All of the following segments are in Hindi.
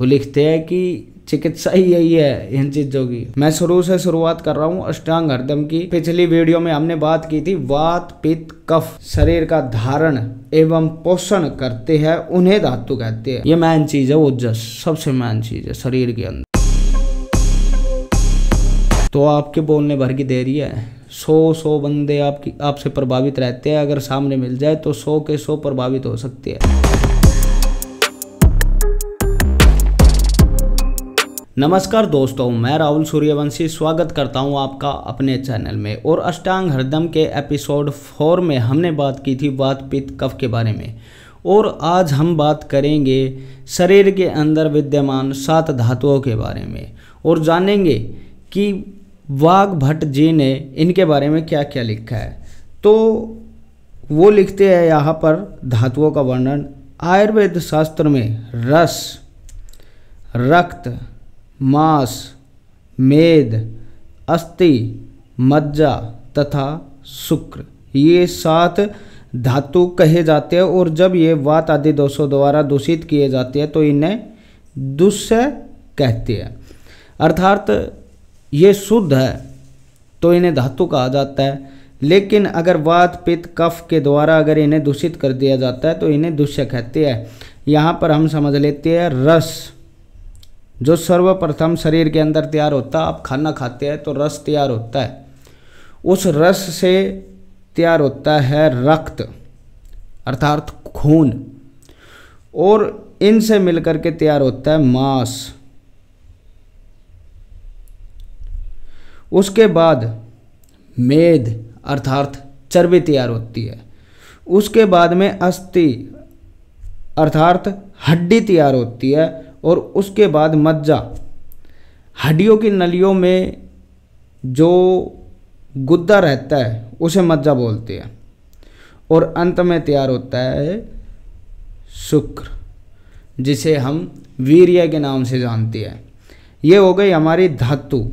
वो लिखते हैं कि चिकित्सा ही यही है इन चीजों की मैं शुरू से शुरुआत कर रहा हूँ अष्टांग हरदम की पिछली वीडियो में हमने बात की थी वात पित्त कफ शरीर का धारण एवं पोषण करते हैं उन्हें धातु कहते हैं ये मैन चीज है ऊर्जा सबसे मैन चीज है शरीर के अंदर तो आपके बोलने भर की देरी है सौ सौ बंदे आपकी आपसे प्रभावित रहते हैं अगर सामने मिल जाए तो सौ के सौ प्रभावित हो सकते हैं नमस्कार दोस्तों मैं राहुल सूर्यवंशी स्वागत करता हूं आपका अपने चैनल में और अष्टांग हरदम के एपिसोड फोर में हमने बात की थी वातपित कफ के बारे में और आज हम बात करेंगे शरीर के अंदर विद्यमान सात धातुओं के बारे में और जानेंगे कि वाघ भट्ट जी ने इनके बारे में क्या क्या लिखा है तो वो लिखते हैं यहाँ पर धातुओं का वर्णन आयुर्वेद शास्त्र में रस रक्त मांस मेद अस्थि मज्जा तथा शुक्र ये सात धातु कहे जाते हैं और जब ये वात आदि दोषों द्वारा दूषित किए जाते हैं तो इन्हें दुष्य कहते हैं अर्थात ये शुद्ध है तो इन्हें धातु कहा जाता है लेकिन अगर वात पित्त कफ के द्वारा अगर इन्हें दूषित कर दिया जाता है तो इन्हें दुष्य कहते हैं यहाँ पर हम समझ लेते हैं रस जो सर्वप्रथम शरीर के अंदर तैयार होता है आप खाना खाते हैं तो रस तैयार होता है उस रस से तैयार होता है रक्त अर्थात खून और इनसे मिलकर के तैयार होता है मांस उसके बाद मेद अर्थात चर्बी तैयार होती है उसके बाद में अस्थि अर्थात हड्डी तैयार होती है और उसके बाद मज्जा हड्डियों की नलियों में जो गुद्दा रहता है उसे मज्जा बोलते हैं और अंत में तैयार होता है शुक्र जिसे हम वीर्य के नाम से जानते हैं ये हो गई हमारी धातु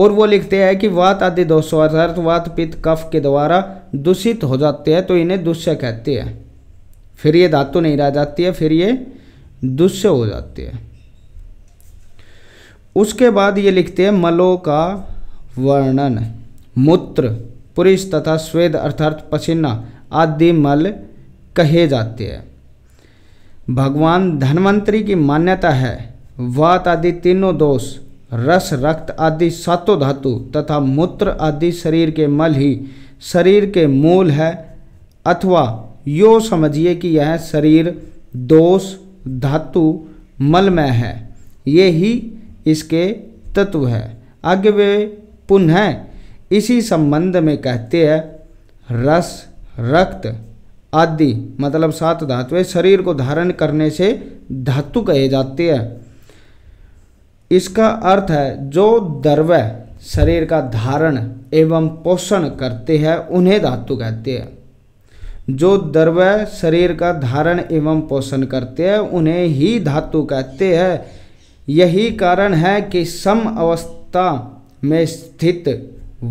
और वो लिखते हैं कि वात आदि दो सौ वात पित्त कफ के द्वारा दूषित हो जाते हैं तो इन्हें दुष्य कहते हैं फिर ये धातु नहीं रह जाती है फिर ये दुष्य हो जाती है उसके बाद ये लिखते हैं मलो का वर्णन मूत्र पुरुष तथा स्वेद अर्थात पसीना आदि मल कहे जाते हैं भगवान धनवंतरी की मान्यता है वात आदि तीनों दोष रस रक्त आदि सातों धातु तथा मूत्र आदि शरीर के मल ही शरीर के मूल है अथवा यो समझिए कि यह शरीर दोष धातु मल में है ये ही इसके तत्व है आगे वे पुनः इसी संबंध में कहते हैं रस रक्त आदि मतलब सात धातुएं शरीर को धारण करने से धातु कहे जाते हैं इसका अर्थ है जो द्रव शरीर का धारण एवं पोषण करते हैं उन्हें धातु कहते हैं जो द्रव शरीर का धारण एवं पोषण करते हैं उन्हें ही धातु कहते हैं यही कारण है कि सम अवस्था में स्थित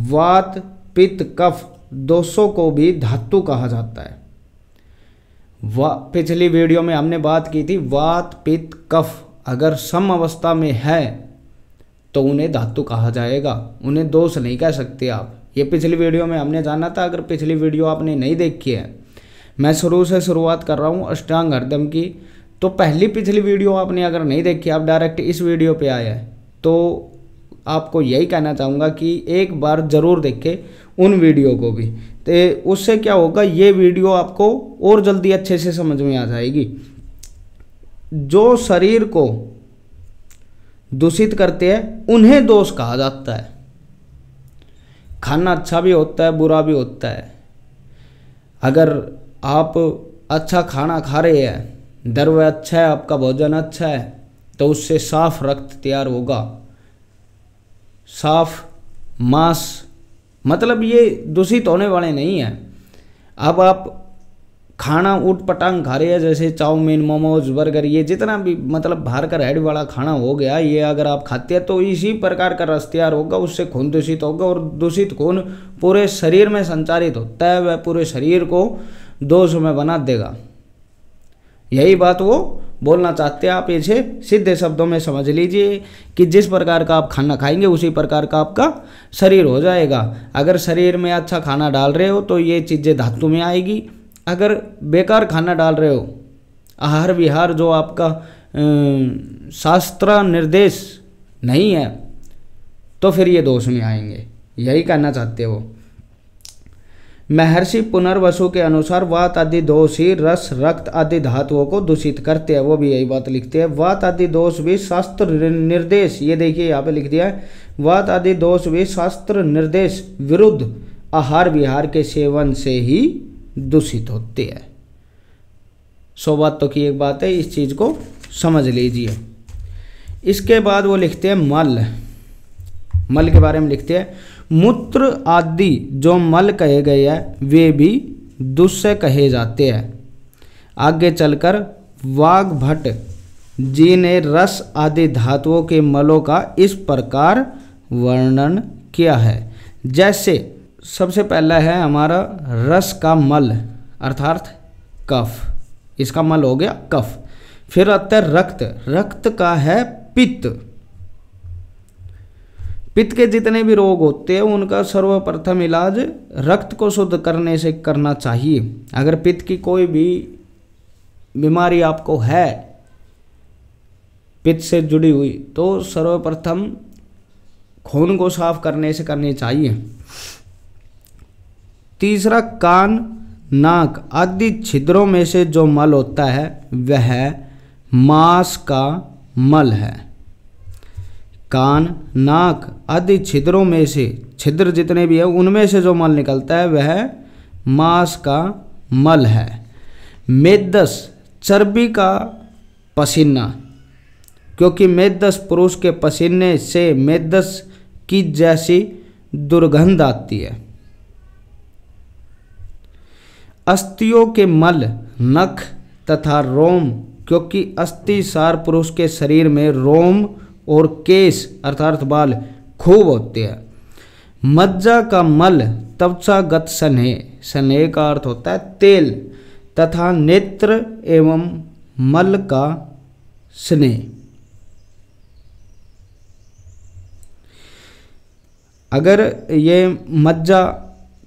वात पित्त कफ दोषों को भी धातु कहा जाता है वा पिछली वीडियो में हमने बात की थी वात पित्त कफ अगर सम अवस्था में है तो उन्हें धातु कहा जाएगा उन्हें दोष नहीं कह सकते आप ये पिछली वीडियो में हमने जाना था अगर पिछली वीडियो आपने नहीं देखी है मैं शुरू से शुरुआत कर रहा हूँ अष्टांग हरदम की तो पहली पिछली वीडियो आपने अगर नहीं देखी आप डायरेक्ट इस वीडियो पे आए हैं तो आपको यही कहना चाहूँगा कि एक बार ज़रूर देखें उन वीडियो को भी तो उससे क्या होगा ये वीडियो आपको और जल्दी अच्छे से समझ में आ जाएगी जो शरीर को दूषित करते हैं उन्हें दोष कहा जाता है खाना अच्छा भी होता है बुरा भी होता है अगर आप अच्छा खाना खा रहे हैं द्रव्य अच्छा है आपका भोजन अच्छा है तो उससे साफ रक्त तैयार होगा साफ मांस मतलब ये दूषित होने वाले नहीं हैं अब आप खाना ऊट पटांग खा रहे हैं जैसे चाउमीन मोमोज बर्गर ये जितना भी मतलब बाहर का रेड वाला खाना हो गया ये अगर आप खाते हैं तो इसी प्रकार का रस तैयार होगा उससे खून दूषित होगा और दूषित खून पूरे शरीर में संचारित होता है वह पूरे शरीर को दोष में बना देगा यही बात वो बोलना चाहते हैं आप इसे सीधे शब्दों में समझ लीजिए कि जिस प्रकार का आप खाना खाएंगे उसी प्रकार का आपका शरीर हो जाएगा अगर शरीर में अच्छा खाना डाल रहे हो तो ये चीज़ें धातु में आएगी अगर बेकार खाना डाल रहे हो आहार विहार जो आपका शास्त्र निर्देश नहीं है तो फिर ये दोष में आएंगे यही कहना चाहते हो महर्षि पुनर्वसु के अनुसार वात आदि दोष ही रस रक्त आदि धातुओं को दूषित करते हैं वो भी यही बात लिखते हैं वात आदि दोष भी शास्त्र निर्देश ये देखिए यहाँ पे लिख दिया है वात आदि दोष भी शास्त्र निर्देश विरुद्ध आहार विहार के सेवन से ही दूषित होते हैं सो बात तो की एक बात है इस चीज़ को समझ लीजिए इसके बाद वो लिखते हैं मल मल के बारे में लिखते हैं मूत्र आदि जो मल कहे गए हैं वे भी दुष्य कहे जाते हैं आगे चलकर भट्ट जी ने रस आदि धातुओं के मलों का इस प्रकार वर्णन किया है जैसे सबसे पहला है हमारा रस का मल अर्थात कफ इसका मल हो गया कफ फिर आता है रक्त रक्त का है पित्त पित्त के जितने भी रोग होते हैं उनका सर्वप्रथम इलाज रक्त को शुद्ध करने से करना चाहिए अगर पित्त की कोई भी बीमारी आपको है पित्त से जुड़ी हुई तो सर्वप्रथम खून को साफ करने से करनी चाहिए तीसरा कान नाक आदि छिद्रों में से जो मल होता है वह मांस का मल है कान नाक आदि छिद्रों में से छिद्र जितने भी हैं उनमें से जो मल निकलता है वह मांस का मल है मेदस चर्बी का पसीना क्योंकि मेदस पुरुष के पसीने से मेदस की जैसी दुर्गंध आती है अस्थियों के मल नख तथा रोम क्योंकि अस्थि सार पुरुष के शरीर में रोम और केश अर्थात बाल खूब होते हैं मज्जा का मल तपसागत स्नेह सन्हे का अर्थ होता है तेल तथा नेत्र एवं मल का स्नेह अगर ये मज्जा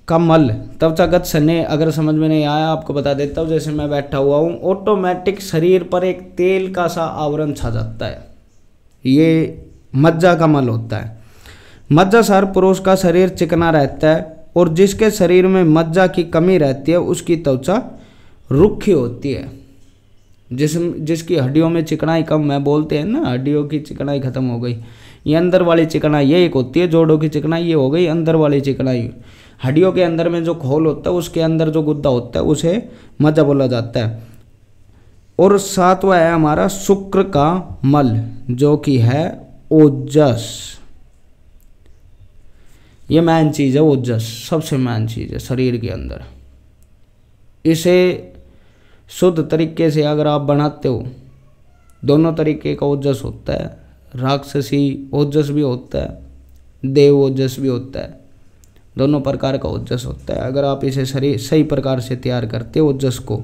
का मल त्वचागत स्नेह अगर समझ में नहीं आया आपको बता देता हूँ जैसे मैं बैठा हुआ हूँ ऑटोमेटिक शरीर पर एक तेल का सा आवरण छा जाता है ये मज्जा का मल होता है मज्जा सर पुरुष का शरीर चिकना रहता है और जिसके शरीर में मज्जा की कमी रहती है उसकी त्वचा रुखी होती है जिस जिसकी हड्डियों में चिकनाई कम है बोलते हैं ना हड्डियों की चिकनाई खत्म हो गई ये अंदर वाली चिकनाई ये एक होती है जोड़ों की चिकनाई ये हो गई अंदर वाली चिकनाई हड्डियों के अंदर में जो खोल होता है उसके अंदर जो गुद्दा होता है उसे मज्जा बोला जाता है और सातवा है हमारा शुक्र का मल जो कि है ओजस ये मैन चीज़ है ओजस सबसे मैन चीज़ है शरीर के अंदर इसे शुद्ध तरीके से अगर आप बनाते हो दोनों तरीके का ओजस होता है राक्षसी ओजस भी होता है देव ओजस भी होता है दोनों प्रकार का ओजस होता है अगर आप इसे शरीर सही प्रकार से तैयार करते हो ओजस को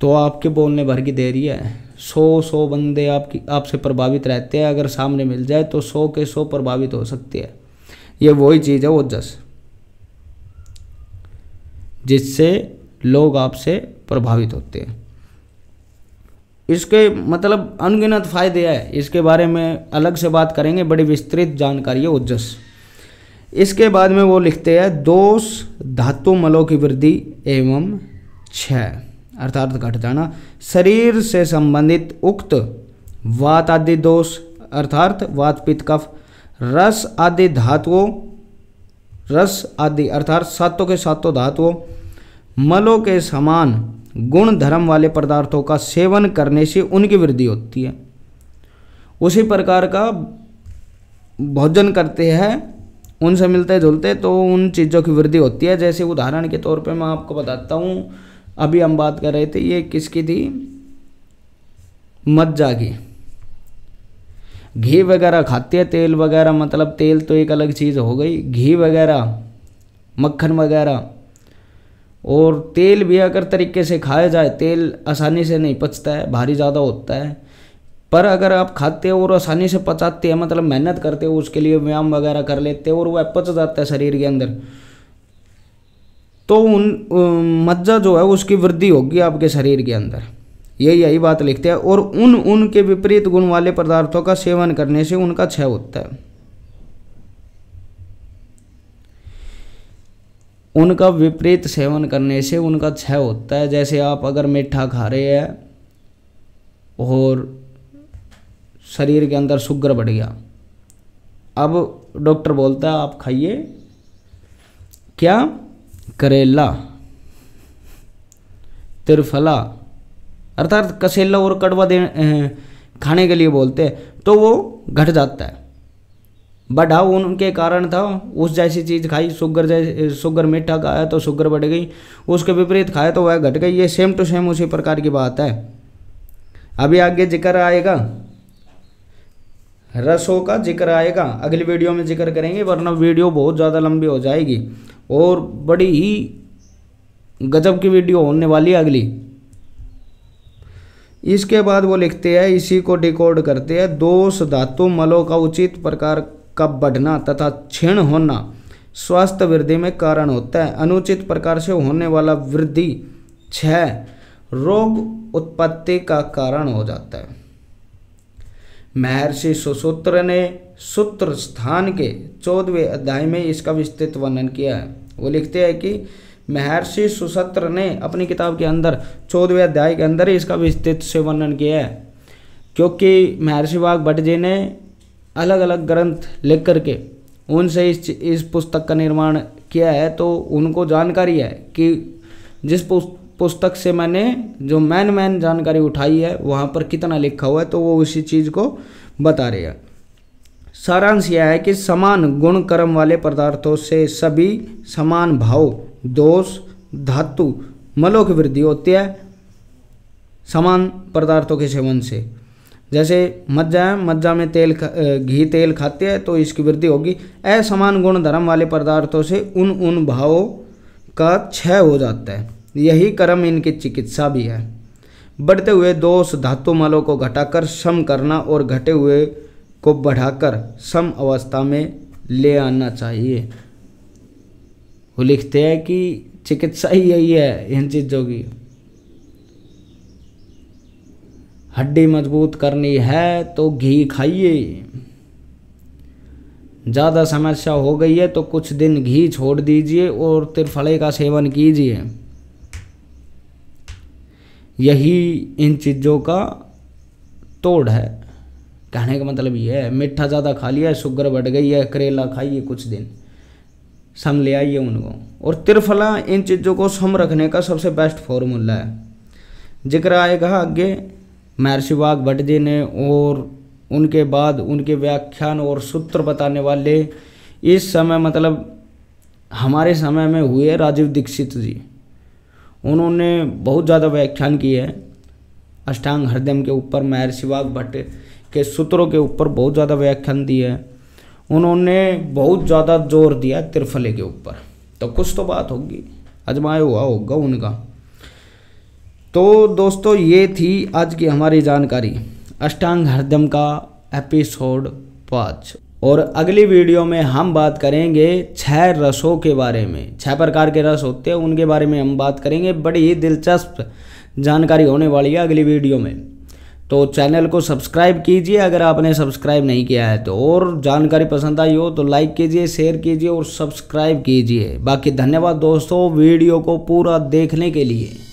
तो आपके बोलने भर की देरी है सौ सौ बंदे आपकी आपसे प्रभावित रहते हैं अगर सामने मिल जाए तो सौ के सौ प्रभावित हो सकती है ये वही चीज़ है ओजस जिससे लोग आपसे प्रभावित होते हैं इसके मतलब अनगिनत फायदे हैं इसके बारे में अलग से बात करेंगे बड़ी विस्तृत जानकारी है उज्जस इसके बाद में वो लिखते हैं दोष धातु मलों की वृद्धि एवं छः अर्थात घट जाना शरीर से संबंधित उक्त वात आदि दोष अर्थात वात पित्त कफ रस आदि धातुओं रस आदि अर्थात सातों के सातों धातुओं मलों के समान गुण धर्म वाले पदार्थों का सेवन करने से उनकी वृद्धि होती है उसी प्रकार का भोजन करते हैं उनसे मिलते जुलते तो उन चीज़ों की वृद्धि होती है जैसे उदाहरण के तौर पे मैं आपको बताता हूँ अभी हम बात कर रहे थे ये किसकी थी मज्जा की घी वगैरह खाते हैं तेल वगैरह मतलब तेल तो एक अलग चीज़ हो गई घी वगैरह मक्खन वगैरह और तेल भी अगर तरीके से खाया जाए तेल आसानी से नहीं पचता है भारी ज़्यादा होता है पर अगर आप खाते हो और आसानी से पचाते हैं मतलब मेहनत करते हो उसके लिए व्यायाम वगैरह कर लेते हो और वह पच जाता है शरीर के अंदर तो उन मज्जा जो है उसकी वृद्धि होगी आपके शरीर के अंदर यही यही बात लिखते हैं और उन उन के विपरीत गुण वाले पदार्थों का सेवन करने से उनका क्षय होता है उनका विपरीत सेवन करने से उनका क्षय होता है जैसे आप अगर मीठा खा रहे हैं और शरीर के अंदर शुगर बढ़ गया अब डॉक्टर बोलता है आप खाइए क्या करेला तिरफला अर्थात कसेला और कड़वा दे खाने के लिए बोलते हैं तो वो घट जाता है बढ़ाव उनके कारण था उस जैसी चीज़ खाई शुगर जैसे शुगर मीठा खाया तो शुगर बढ़ गई उसके विपरीत खाया तो वह घट गई ये सेम टू सेम उसी प्रकार की बात है अभी आगे जिक्र आएगा रसों का जिक्र आएगा अगली वीडियो में जिक्र करेंगे वरना वीडियो बहुत ज़्यादा लंबी हो जाएगी और बड़ी ही गजब की वीडियो होने वाली है अगली इसके बाद वो लिखते हैं इसी को डिकोड करते हैं दोष धातु मलों का उचित प्रकार का बढ़ना तथा क्षीण होना स्वास्थ्य वृद्धि में कारण होता है अनुचित प्रकार से होने वाला वृद्धि छह रोग उत्पत्ति का कारण हो जाता है महर्षि सुसूत्र ने सूत्र स्थान के चौदहवें अध्याय में इसका विस्तृत वर्णन किया है वो लिखते हैं कि महर्षि सुसत्र ने अपनी किताब के अंदर चौदहवें अध्याय के अंदर ही इसका विस्तृत से वर्णन किया है क्योंकि महर्षि बाग भट्ट जी ने अलग अलग ग्रंथ लिख करके उनसे इस इस पुस्तक का निर्माण किया है तो उनको जानकारी है कि जिस पुस्तक से मैंने जो मैन मैन जानकारी उठाई है वहाँ पर कितना लिखा हुआ है तो वो उसी चीज़ को बता रहे हैं सारांश यह है कि समान गुण कर्म वाले पदार्थों से सभी समान भाव दोष धातु मलों की वृद्धि होती है समान पदार्थों के सेवन से जैसे मज्जा है मज्जा में तेल घी तेल खाते हैं तो इसकी वृद्धि होगी असमान गुण धर्म वाले पदार्थों से उन उन भावों का क्षय हो जाता है यही कर्म इनकी चिकित्सा भी है बढ़ते हुए दोष धातु मलों को घटाकर सम करना और घटे हुए को बढ़ाकर सम अवस्था में ले आना चाहिए वो लिखते हैं कि चिकित्सा ही यही है इन चीज़ों की हड्डी मजबूत करनी है तो घी खाइए ज़्यादा समस्या हो गई है तो कुछ दिन घी छोड़ दीजिए और तिरफड़े का सेवन कीजिए यही इन चीज़ों का तोड़ है कहने का मतलब ये है मीठा ज़्यादा खा लिया है शुगर बढ़ गई है करेला खाइए कुछ दिन सम ले आइए उनको और त्रिफला इन चीज़ों को सम रखने का सबसे बेस्ट फॉर्मूला है जिक्र आएगा आगे महर्षि वाघ भट्ट जी ने और उनके बाद उनके व्याख्यान और सूत्र बताने वाले इस समय मतलब हमारे समय में हुए राजीव दीक्षित जी उन्होंने बहुत ज़्यादा व्याख्यान किए है अष्टांग हृदय के ऊपर महर्षि वाघ भट्ट के सूत्रों के ऊपर बहुत ज़्यादा व्याख्यान दिया हैं उन्होंने बहुत ज़्यादा जोर दिया त्रिफले के ऊपर तो कुछ तो बात होगी अजमाया हुआ होगा उनका तो दोस्तों ये थी आज की हमारी जानकारी अष्टांग हरदम का एपिसोड पाँच और अगली वीडियो में हम बात करेंगे छह रसों के बारे में छह प्रकार के रस होते हैं उनके बारे में हम बात करेंगे बड़ी दिलचस्प जानकारी होने वाली है अगली वीडियो में तो चैनल को सब्सक्राइब कीजिए अगर आपने सब्सक्राइब नहीं किया है तो और जानकारी पसंद आई हो तो लाइक कीजिए शेयर कीजिए और सब्सक्राइब कीजिए बाकी धन्यवाद दोस्तों वीडियो को पूरा देखने के लिए